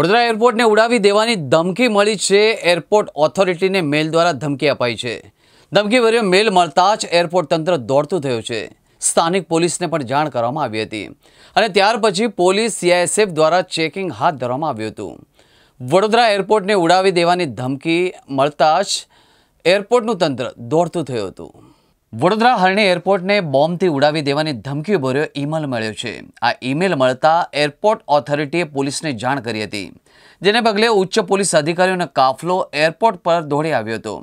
વડોદરા એરપોર્ટને ઉડાવી દેવાની ધમકી મળી છે એરપોર્ટ ઓથોરિટીને મેલ દ્વારા ધમકી અપાઈ છે ધમકીભર્યો મેલ મળતા જ એરપોર્ટ તંત્ર દોડતું થયું છે સ્થાનિક પોલીસને પણ જાણ કરવામાં આવી હતી અને ત્યાર પછી પોલીસ સીઆઈએસએફ દ્વારા ચેકિંગ હાથ ધરવામાં આવ્યું હતું વડોદરા એરપોર્ટને ઉડાવી દેવાની ધમકી મળતા જ એરપોર્ટનું તંત્ર દોડતું થયું હતું વડોદરા હરણી એરપોર્ટને બોમ્બથી ઉડાવી દેવાની ધમકી ભર્યો ઈમેલ મળ્યો છે આ ઈમેલ મળતા એરપોર્ટ ઓથોરિટીએ પોલીસને જાણ કરી હતી જેને પગલે ઉચ્ચ પોલીસ અધિકારીઓનો કાફલો એરપોર્ટ પર દોડી આવ્યો હતો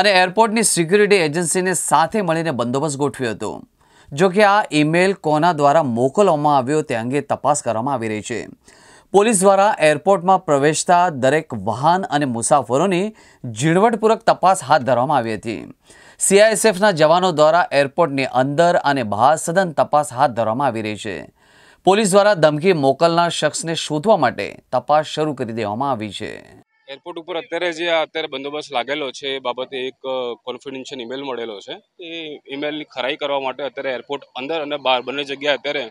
અને એરપોર્ટની સિક્યુરિટી એજન્સીને સાથે મળીને બંદોબસ્ત ગોઠવ્યો હતો જોકે આ ઈમેલ કોના દ્વારા મોકલવામાં આવ્યો તે અંગે તપાસ કરવામાં આવી રહી છે પોલીસ દ્વારા એરપોર્ટમાં પ્રવેશતા દરેક વાહન અને મુસાફરોની ઝીણવટપૂર્વક તપાસ હાથ ધરવામાં આવી હતી સીઆઈએસએફના જવાનો દ્વારા એરપોર્ટની અંદર અને બહાર સઘન તપાસ હાથ ધરવામાં આવી રહી છે પોલીસ દ્વારા ધમકી મોકલનાર શખ્સને શોધવા માટે તપાસ શરૂ કરી દેવામાં આવી છે એરપોર્ટ ઉપર અત્યારે જે અત્યારે બંદોબસ્ત લાગેલો છે એ બાબતે એક કોન્ફિડન્શિયલ ઇમેલ મળેલો છે એ ઇમેલની ખરાઈ કરવા માટે અત્યારે એરપોર્ટ અંદર અને બહાર બંને જગ્યાએ અત્યારે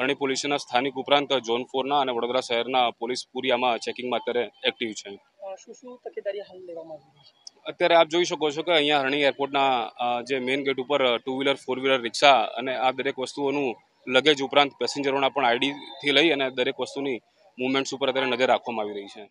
અરણી પોલીસના સ્થાનિક ઉપરાંત ઝોન ફોરના અને વડોદરા શહેરના પોલીસ પુરિયામાં ચેકિંગમાં અત્યારે એક્ટિવ છે શું શું તકેદારી હાલ લેવામાં આવી છે અત્યારે આપ જોઈ શકો છો કે અહીંયા હરણી એરપોર્ટના જે મેઇન ગેટ ઉપર two wheeler four wheeler rickshaw અને આ દરેક વસ્તુઓનું લગેજ ઉપરાંત પેસેન્જરોના પણ આઈડીથી લઈ અને દરેક વસ્તુની મુવમેન્ટ્સ ઉપર અત્યારે નજર રાખવામાં આવી રહી છે